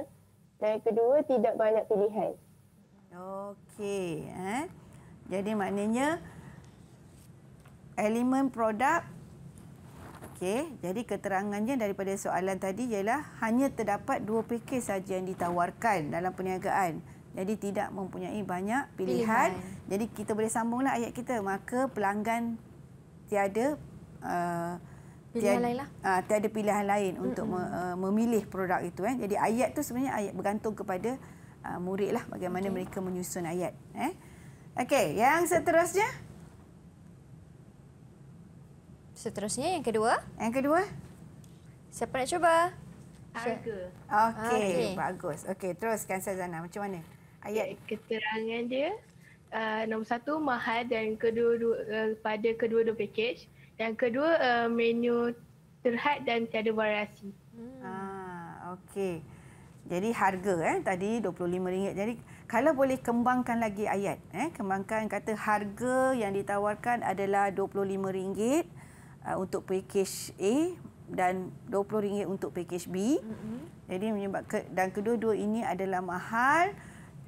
dan yang kedua tidak banyak pilihan. Okey, eh. Jadi maknanya elemen produk Okey, jadi keterangannya daripada soalan tadi ialah hanya terdapat dua pakej saja yang ditawarkan dalam perniagaan. Jadi tidak mempunyai banyak pilihan. pilihan. Jadi kita boleh sambunglah ayat kita. Maka pelanggan tiada uh, pilihan lain lah. Uh, tiada pilihan lain mm -mm. untuk me, uh, memilih produk itu. Eh. Jadi ayat tu sebenarnya ayat bergantung kepada uh, murid lah bagaimana okay. mereka menyusun ayat. Eh. Okey, yang seterusnya? Seterusnya yang kedua. Yang kedua? Siapa nak cuba? Harga. Okey, okay. bagus. Okey, teruskan Sazana. Macam mana? Ayat. Keterangan dia, uh, nombor satu mahal dan kedua-dua uh, pada kedua-dua package. Yang kedua uh, menu terhad dan tiada variasi. Hmm. Ah, okey. Jadi harga eh tadi RM25. Jadi kalau boleh kembangkan lagi ayat eh kembangkan kata harga yang ditawarkan adalah RM25 uh, eh, untuk package A dan RM20 untuk package B. Hmm. Jadi menyebabkan dan kedua-dua ini adalah mahal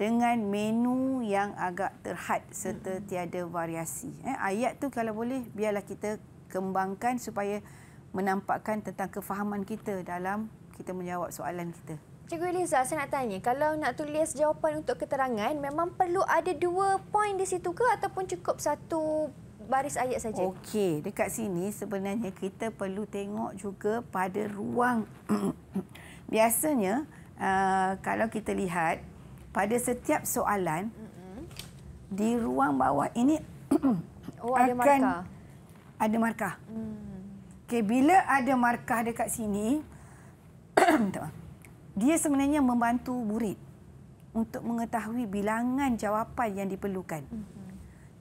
dengan menu yang agak terhad serta hmm. tiada variasi. Eh, ayat tu kalau boleh biarlah kita kembangkan supaya menampakkan tentang kefahaman kita dalam kita menjawab soalan kita. Cikgu Eliza, saya nak tanya, kalau nak tulis jawapan untuk keterangan, memang perlu ada dua poin di situ ke ataupun cukup satu baris ayat saja? Okey, dekat sini sebenarnya kita perlu tengok juga pada ruang. <clears throat> Biasanya, uh, kalau kita lihat, pada setiap soalan, mm-hmm. di ruang bawah ini oh, akan... Markah ada markah. Hmm. Okey, bila ada markah dekat sini, <clears throat> dia sebenarnya membantu murid untuk mengetahui bilangan jawapan yang diperlukan. Hmm.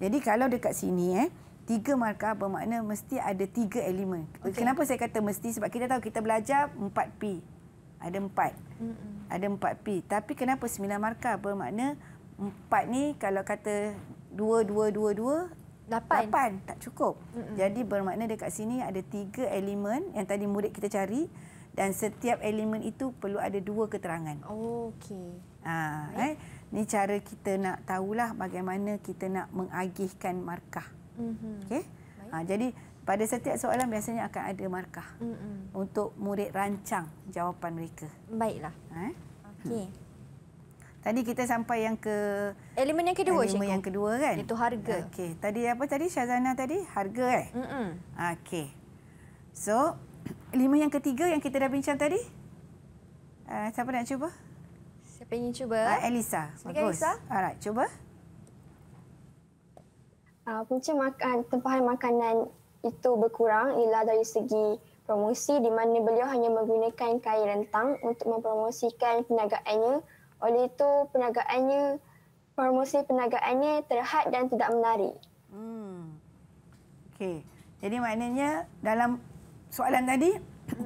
Jadi kalau dekat sini eh, tiga markah bermakna mesti ada tiga elemen. Okay. Kenapa saya kata mesti? Sebab kita tahu kita belajar 4P. Ada 4. Hmm. Ada 4P. Tapi kenapa 9 markah bermakna 4 ni kalau kata dua dua dua dua? Lapan. Lapan, tak cukup. Mm-mm. Jadi bermakna dekat sini ada tiga elemen yang tadi murid kita cari dan setiap elemen itu perlu ada dua keterangan. Oh, okey. Ha, eh. eh. Ni cara kita nak tahulah bagaimana kita nak mengagihkan markah. Mm-hmm. Okey. Ha, jadi pada setiap soalan biasanya akan ada markah Mm-mm. untuk murid rancang jawapan mereka. Baiklah. Ha, eh. Okey. Hmm. Tadi kita sampai yang ke elemen yang kedua, elemen Cikgu. yang kedua kan? Itu harga. Okey, tadi apa tadi Syazana tadi harga eh? Mm -mm. Okey, so elemen yang ketiga yang kita dah bincang tadi, uh, siapa nak cuba? Siapa ingin cuba? Uh, Elisa, bagus. Alright, cuba. Uh, punca makan tempahan makanan itu berkurang ialah dari segi promosi di mana beliau hanya menggunakan kain rentang untuk mempromosikan perniagaannya oleh itu, penagaannya, promosi penagaannya terhad dan tidak menarik. Hmm. Okey. Jadi maknanya dalam soalan tadi,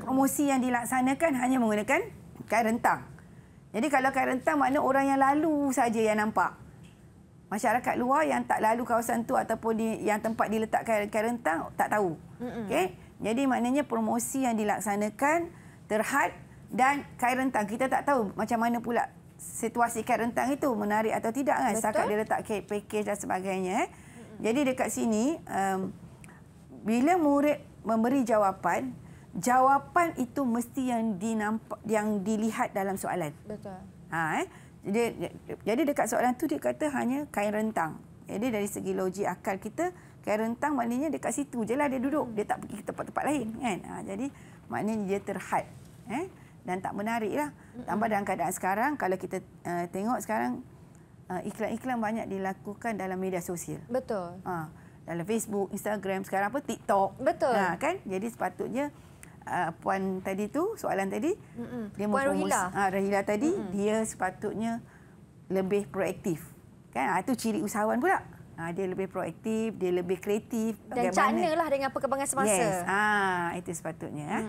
promosi yang dilaksanakan hanya menggunakan kain rentang. Jadi kalau kain rentang makna orang yang lalu saja yang nampak. Masyarakat luar yang tak lalu kawasan tu ataupun di, yang tempat diletakkan kain rentang tak tahu. Okay, Jadi maknanya promosi yang dilaksanakan terhad dan kain rentang kita tak tahu macam mana pula situasi kad rentang itu menarik atau tidak kan Betul. setakat dia letak package dan sebagainya. Eh. Jadi dekat sini, um, bila murid memberi jawapan, jawapan itu mesti yang dinampak, yang dilihat dalam soalan. Betul. Ha, eh. jadi, jadi dekat soalan tu dia kata hanya kain rentang. Jadi dari segi logik akal kita, kain rentang maknanya dekat situ je lah dia duduk. Dia tak pergi ke tempat-tempat lain kan. Ha, jadi maknanya dia terhad. Eh dan tak menarik lah Tambah dalam keadaan sekarang, kalau kita uh, tengok sekarang, uh, iklan-iklan banyak dilakukan dalam media sosial. Betul. Ha, dalam Facebook, Instagram, sekarang apa, TikTok. Betul. Ha, kan? Jadi sepatutnya uh, Puan tadi tu, soalan tadi, Mm-mm. dia Puan Rahila. Ha, Rahila tadi, Mm-mm. dia sepatutnya lebih proaktif. Kan? Ha, itu ciri usahawan pula. Ha, dia lebih proaktif, dia lebih kreatif. Dan lah dengan perkembangan semasa. Yes. Ha, itu sepatutnya. Ha.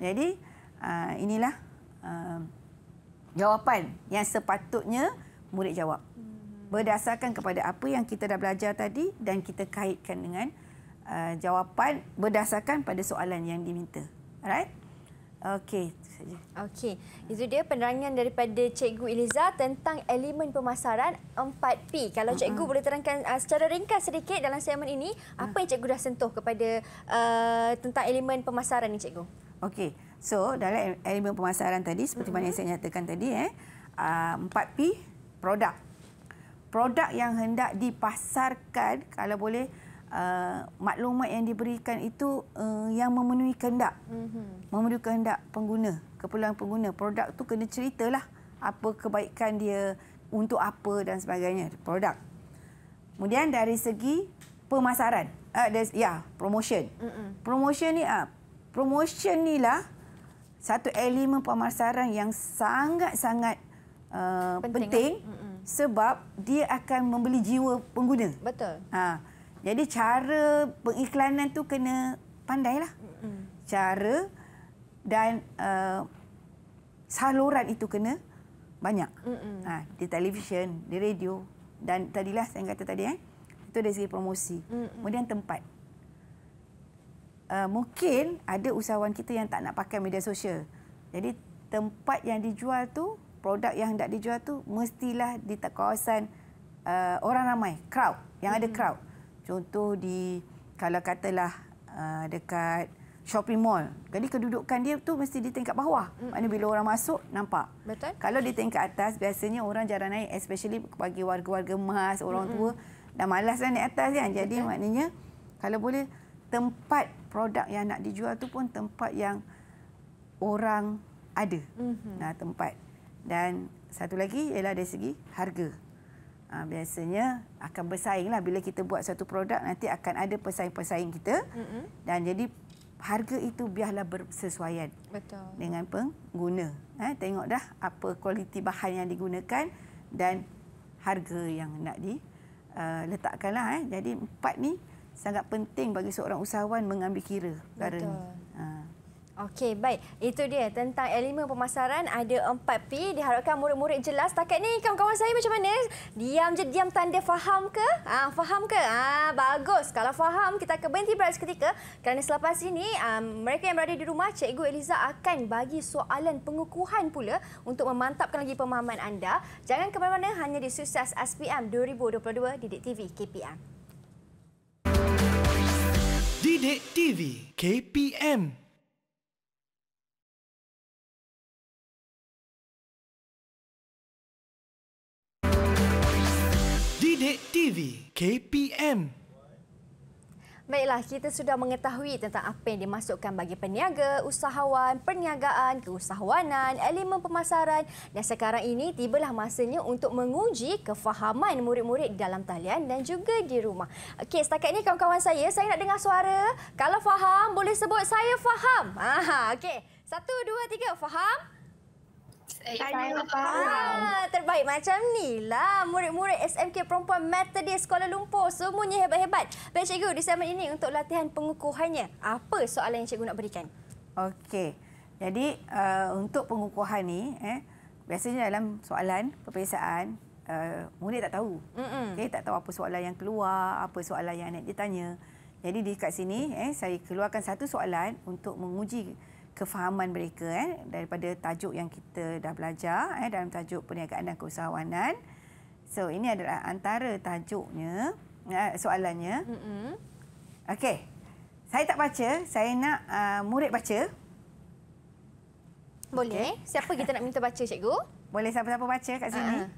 Jadi, Ah, inilah uh, jawapan yang sepatutnya murid jawab. Hmm. Berdasarkan kepada apa yang kita dah belajar tadi dan kita kaitkan dengan uh, jawapan berdasarkan pada soalan yang diminta. Alright? Okey, Okey, itu dia penerangan daripada Cikgu Iliza tentang elemen pemasaran 4P. Kalau hmm. Cikgu uh-huh. boleh terangkan uh, secara ringkas sedikit dalam segmen ini, uh-huh. apa hmm. yang Cikgu dah sentuh kepada uh, tentang elemen pemasaran ini, Cikgu? Okey, So dalam elemen pemasaran tadi seperti mana yang saya nyatakan tadi eh 4P ah, produk. Produk yang hendak dipasarkan kalau boleh Uh, maklumat yang diberikan itu uh, yang memenuhi kehendak. Mm-hmm. Memenuhi kehendak pengguna, keperluan pengguna. Produk tu kena ceritalah apa kebaikan dia, untuk apa dan sebagainya produk. Kemudian dari segi pemasaran, uh, ya, yeah, promotion. Mm-hmm. Promotion ni ah, uh, promotion nilah satu elemen pemasaran yang sangat-sangat uh, penting, lah. penting sebab dia akan membeli jiwa pengguna. Betul. Ha. Jadi cara pengiklanan tu kena pandailah. mm Cara dan uh, saluran itu kena banyak. Ha. di televisyen, di radio dan tadilah saya kata tadi eh. Itu dari segi promosi. Mm-mm. Kemudian tempat uh, mungkin ada usahawan kita yang tak nak pakai media sosial. Jadi tempat yang dijual tu, produk yang tak dijual tu mestilah di kawasan uh, orang ramai, crowd, yang hmm. ada crowd. Contoh di kalau katalah uh, dekat shopping mall. Jadi kedudukan dia tu mesti di tingkat bawah. Mm. Maknanya bila orang masuk nampak. Betul. Kalau di tingkat atas biasanya orang jarang naik especially bagi warga-warga emas, orang hmm, hmm. tua dah malas lah naik atas kan. Jadi Betul. maknanya kalau boleh tempat produk yang nak dijual tu pun tempat yang orang ada. Mm-hmm. Nah, tempat. Dan satu lagi ialah dari segi harga. Ha, biasanya akan bersaing lah bila kita buat satu produk nanti akan ada pesaing-pesaing kita. Mm-hmm. Dan jadi harga itu biarlah bersesuaian Betul. dengan pengguna. Ha, tengok dah apa kualiti bahan yang digunakan dan harga yang nak diletakkan. Uh, letakkanlah eh. Jadi empat ni sangat penting bagi seorang usahawan mengambil kira perkara ha. ini. Okey, baik. Itu dia tentang elemen pemasaran. Ada 4P. Diharapkan murid-murid jelas. Takat ni kamu kawan saya macam mana? Diam je, diam tanda. Faham ke? Ha, faham ke? Ah, ha, bagus. Kalau faham, kita akan berhenti berada seketika. Kerana selepas ini, um, mereka yang berada di rumah, Cikgu Eliza akan bagi soalan pengukuhan pula untuk memantapkan lagi pemahaman anda. Jangan ke mana-mana hanya di Sukses SPM 2022 Didik TV KPM. Sidik TV KPM Sidik TV KPM Baiklah, kita sudah mengetahui tentang apa yang dimasukkan bagi peniaga, usahawan, perniagaan, keusahawanan, elemen pemasaran dan sekarang ini tibalah masanya untuk menguji kefahaman murid-murid dalam talian dan juga di rumah. Okey, setakat ini kawan-kawan saya, saya nak dengar suara. Kalau faham, boleh sebut saya faham. Aha, okey. Satu, dua, tiga. Faham? Tanya ah, Terbaik macam ni lah. Murid-murid SMK Perempuan Methodist Sekolah Lumpur. Semuanya hebat-hebat. Baik cikgu, di zaman ini untuk latihan pengukuhannya. Apa soalan yang cikgu nak berikan? Okey. Jadi uh, untuk pengukuhan ni, eh, biasanya dalam soalan peperiksaan, uh, murid tak tahu. Okay, tak tahu apa soalan yang keluar, apa soalan yang nak ditanya. Jadi di kat sini, eh, saya keluarkan satu soalan untuk menguji kefahaman mereka eh, daripada tajuk yang kita dah belajar eh, dalam tajuk perniagaan dan keusahawanan. So ini adalah antara tajuknya, eh, soalannya. Okey, saya tak baca, saya nak uh, murid baca. Boleh. Okay. Siapa kita nak minta baca, Cikgu? Boleh siapa-siapa baca kat sini. Uh-huh.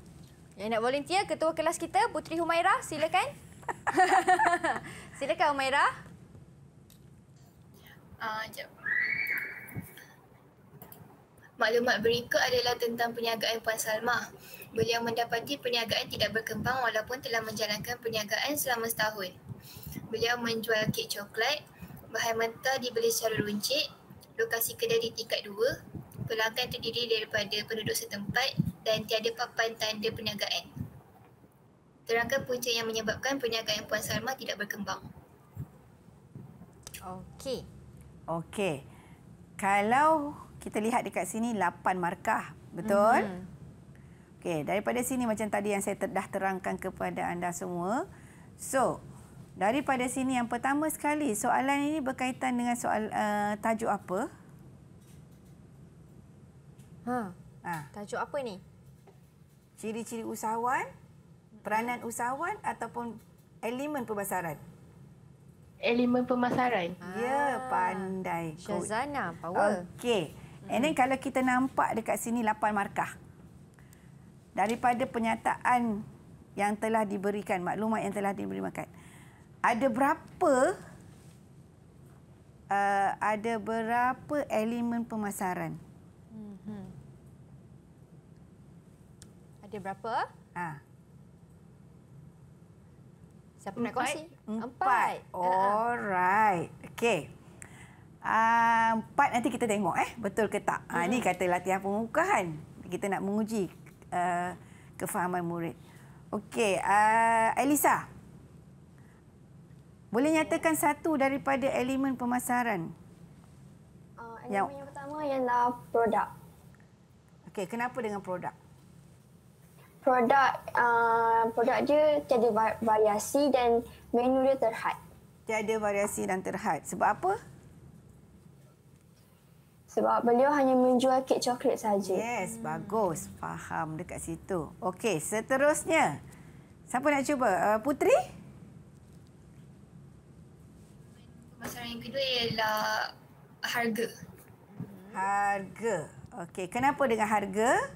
Yang nak volunteer, ketua kelas kita, Putri Humaira, silakan. <laughs> silakan, Humaira. Uh, jap. Maklumat berikut adalah tentang perniagaan Puan Salma. Beliau mendapati perniagaan tidak berkembang walaupun telah menjalankan perniagaan selama setahun. Beliau menjual kek coklat, bahan mentah dibeli secara runcit, lokasi kedai di tingkat dua. pelanggan terdiri daripada penduduk setempat dan tiada papan tanda perniagaan. Terangkan punca yang menyebabkan perniagaan Puan Salma tidak berkembang. Okey. Okey. Kalau kita lihat dekat sini 8 markah, betul? Mm -hmm. Okey, daripada sini macam tadi yang saya dah terangkan kepada anda semua. So, daripada sini yang pertama sekali, soalan ini berkaitan dengan soal uh, tajuk apa? Ha. ha. Tajuk apa ini? Ciri-ciri usahawan, peranan usahawan ataupun elemen pemasaran? Elemen pemasaran. Ya, ah. pandai. Syazana, power. Okey. Hmm. And then kalau kita nampak dekat sini lapan markah. Daripada penyataan yang telah diberikan, maklumat yang telah diberikan. Ada berapa uh, ada berapa elemen pemasaran? Hmm. Ada berapa? Ha. Siapa empat. nak kongsi? Empat. empat. Ha, ha. Alright. Okey empat ah, nanti kita tengok eh betul ke tak. Ha, ah, ini ya. kata latihan pengukuhan. Kita nak menguji uh, kefahaman murid. Okey, uh, Elisa. Boleh nyatakan satu daripada elemen pemasaran? Uh, elemen yang, yang pertama ialah produk. Okey, kenapa dengan produk? Produk uh, produk dia tiada variasi dan menu dia terhad. Tiada variasi dan terhad. Sebab apa? sebab beliau hanya menjual kek coklat saja. Yes, hmm. bagus. Faham dekat situ. Okey, seterusnya. Siapa nak cuba? Uh, Putri? Masalah yang kedua ialah harga. Harga. Okey, kenapa dengan harga?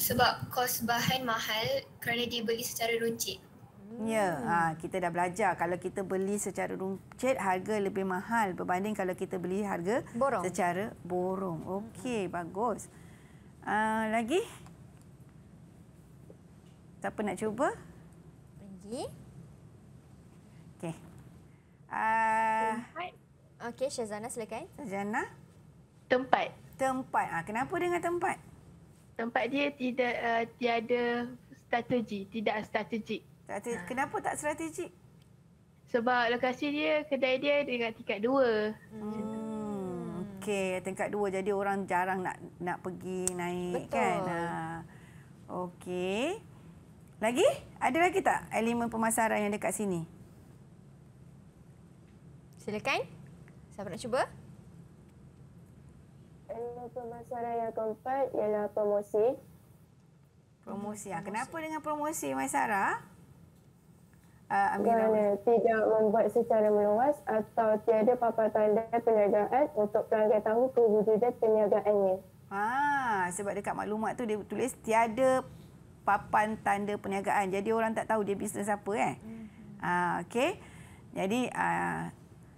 Sebab kos bahan mahal kerana dia beli secara runcit. Ya, hmm. ha, kita dah belajar kalau kita beli secara runcit harga lebih mahal berbanding kalau kita beli harga borong. secara borong. Okey, hmm. bagus. Uh, lagi? Siapa nak cuba? Pergi. Okey. Uh, tempat. Okey, Syazana silakan. Syazana. Tempat. Tempat. Ha, kenapa dengan tempat? Tempat dia tidak uh, tiada strategi, tidak strategik. Tak ha. kenapa tak strategik? Sebab lokasi dia kedai dia dekat tingkat dua. Hmm. Okey, tingkat dua jadi orang jarang nak nak pergi naik kan? Betul. kan. Ha. Okey. Lagi? Ada lagi tak elemen pemasaran yang dekat sini? Silakan. Siapa nak cuba? Elemen pemasaran yang keempat ialah promosi. Promosi. Ha, promosi. Kenapa dengan promosi, Mai Sarah? uh, ambil Dan tidak membuat secara meluas atau tiada papan tanda perniagaan untuk pelanggan tahu kewujudan perniagaannya. Ah, sebab dekat maklumat tu dia tulis tiada papan tanda perniagaan. Jadi orang tak tahu dia bisnes apa eh. Mm-hmm. Ah, okey. Jadi ah,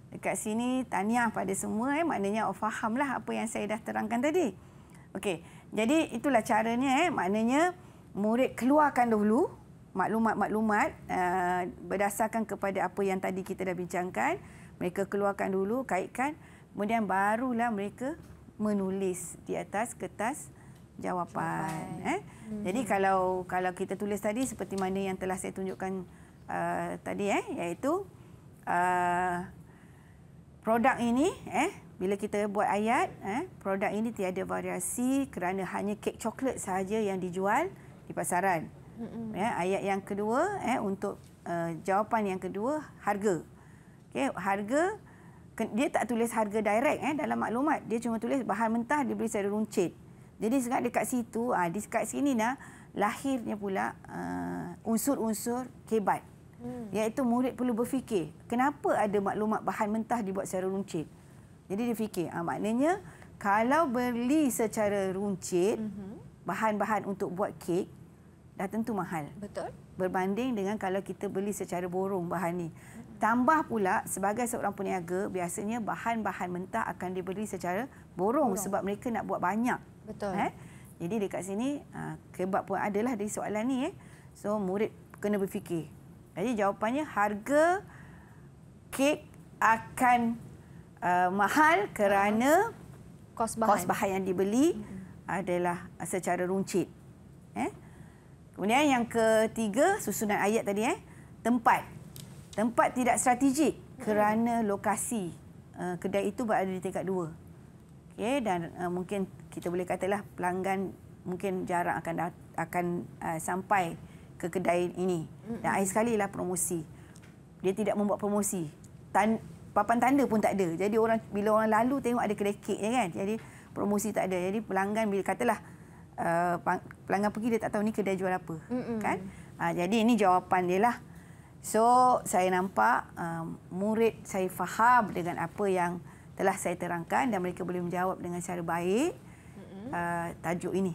dekat sini tanya pada semua eh. Maknanya oh, fahamlah apa yang saya dah terangkan tadi. Okay, Jadi itulah caranya eh. Maknanya murid keluarkan dahulu maklumat-maklumat uh, berdasarkan kepada apa yang tadi kita dah bincangkan mereka keluarkan dulu kaitkan kemudian barulah mereka menulis di atas kertas jawapan, jawapan. eh hmm. jadi kalau kalau kita tulis tadi seperti mana yang telah saya tunjukkan uh, tadi eh iaitu uh, produk ini eh bila kita buat ayat eh produk ini tiada variasi kerana hanya kek coklat sahaja yang dijual di pasaran Mm-hmm. Ya, ayat yang kedua ya, eh untuk uh, jawapan yang kedua harga. Okay harga dia tak tulis harga direct eh dalam maklumat. Dia cuma tulis bahan mentah diberi secara runcit. Jadi sekat dekat situ, ah di dekat sini dah lahirnya pula uh, unsur-unsur kebat. Mm. Iaitu murid perlu berfikir, kenapa ada maklumat bahan mentah dibuat secara runcit? Jadi dia fikir, ah maknanya kalau beli secara runcit mm-hmm. bahan-bahan untuk buat kek dah tentu mahal. Betul. Berbanding dengan kalau kita beli secara borong bahan ni. Tambah pula sebagai seorang peniaga biasanya bahan-bahan mentah akan dibeli secara borong, borong. sebab mereka nak buat banyak. Betul. Eh? Jadi dekat sini ha, kebab pun adalah dari soalan ni. Eh? So murid kena berfikir. Jadi jawapannya harga kek akan uh, mahal kerana kos bahan. kos bahan yang dibeli hmm. adalah secara runcit. Kemudian yang ketiga susunan ayat tadi eh tempat tempat tidak strategik kerana lokasi eh, kedai itu berada di tingkat dua. okay dan uh, mungkin kita boleh katalah pelanggan mungkin jarang akan dat- akan uh, sampai ke kedai ini dan akhir sekali lah promosi. Dia tidak membuat promosi. Tan- papan tanda pun tak ada. Jadi orang bila orang lalu tengok ada kedai ya kek kan. Jadi promosi tak ada. Jadi pelanggan bila katalah uh, pelanggan pergi dia tak tahu ni kedai jual apa Mm-mm. kan uh, jadi ini jawapan dia lah so saya nampak uh, murid saya faham dengan apa yang telah saya terangkan dan mereka boleh menjawab dengan cara baik uh, tajuk ini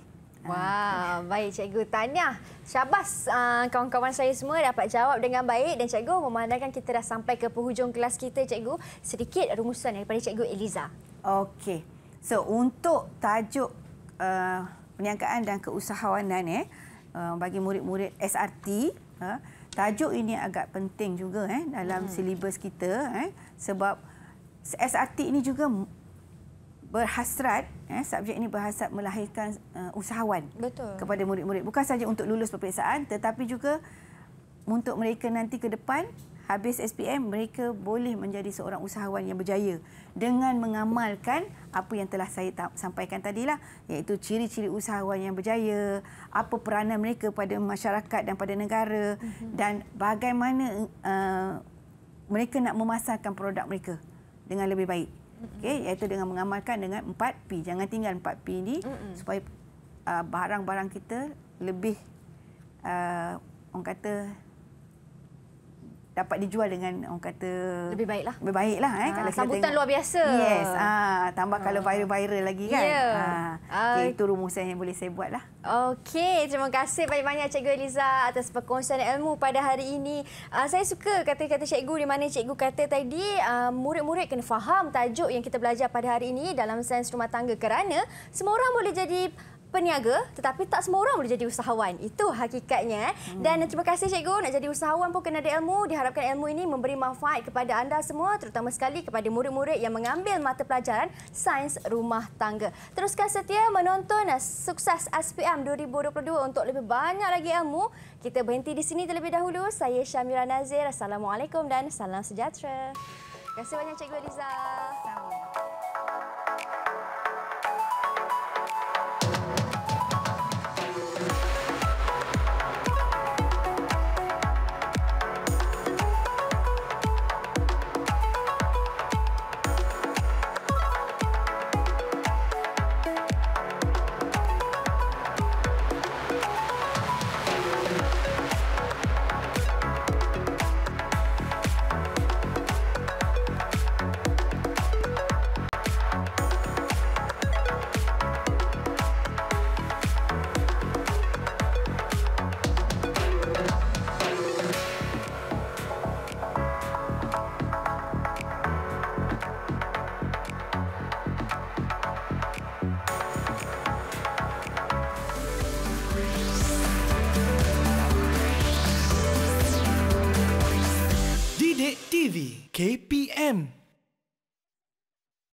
ah. wow, baik cikgu. Tanya. Syabas kawan-kawan saya semua dapat jawab dengan baik dan cikgu memandangkan kita dah sampai ke penghujung kelas kita cikgu. Sedikit rumusan daripada cikgu Eliza. Okey. So, untuk tajuk uh, perniagaan dan keusahawanan eh, eh bagi murid-murid SRT eh. tajuk ini agak penting juga eh dalam hmm. silibus kita eh sebab SRT ini juga berhasrat eh subjek ini berhasrat melahirkan uh, usahawan Betul. kepada murid-murid bukan saja untuk lulus peperiksaan tetapi juga untuk mereka nanti ke depan habis SPM mereka boleh menjadi seorang usahawan yang berjaya dengan mengamalkan apa yang telah saya ta- sampaikan tadilah iaitu ciri-ciri usahawan yang berjaya apa peranan mereka pada masyarakat dan pada negara mhm. dan bagaimana uh, mereka nak memasarkan produk mereka dengan lebih baik mhm. Okay, iaitu dengan mengamalkan dengan 4P jangan tinggal 4P ini uh-huh. supaya uh, barang-barang kita lebih uh, orang kata dapat dijual dengan orang kata lebih baiklah. Lebih baiklah eh ha, kalau sambutan tengok. luar biasa. Yes. Ha, tambah ha. kalau ah. viral-viral lagi kan. Yeah. Ya. Ha. Okay, itu rumusan yang boleh saya buatlah. Okey, terima kasih banyak-banyak Cikgu Eliza atas perkongsian ilmu pada hari ini. Uh, saya suka kata-kata Cikgu di mana Cikgu kata tadi uh, murid-murid kena faham tajuk yang kita belajar pada hari ini dalam sains rumah tangga kerana semua orang boleh jadi peniaga tetapi tak semua orang boleh jadi usahawan. Itu hakikatnya. Hmm. Dan terima kasih cikgu nak jadi usahawan pun kena ada ilmu. Diharapkan ilmu ini memberi manfaat kepada anda semua terutama sekali kepada murid-murid yang mengambil mata pelajaran Sains Rumah Tangga. Teruskan setia menonton sukses SPM 2022 untuk lebih banyak lagi ilmu. Kita berhenti di sini terlebih dahulu. Saya Syamira Nazir. Assalamualaikum dan salam sejahtera. Terima kasih banyak cikgu Liza. Sama.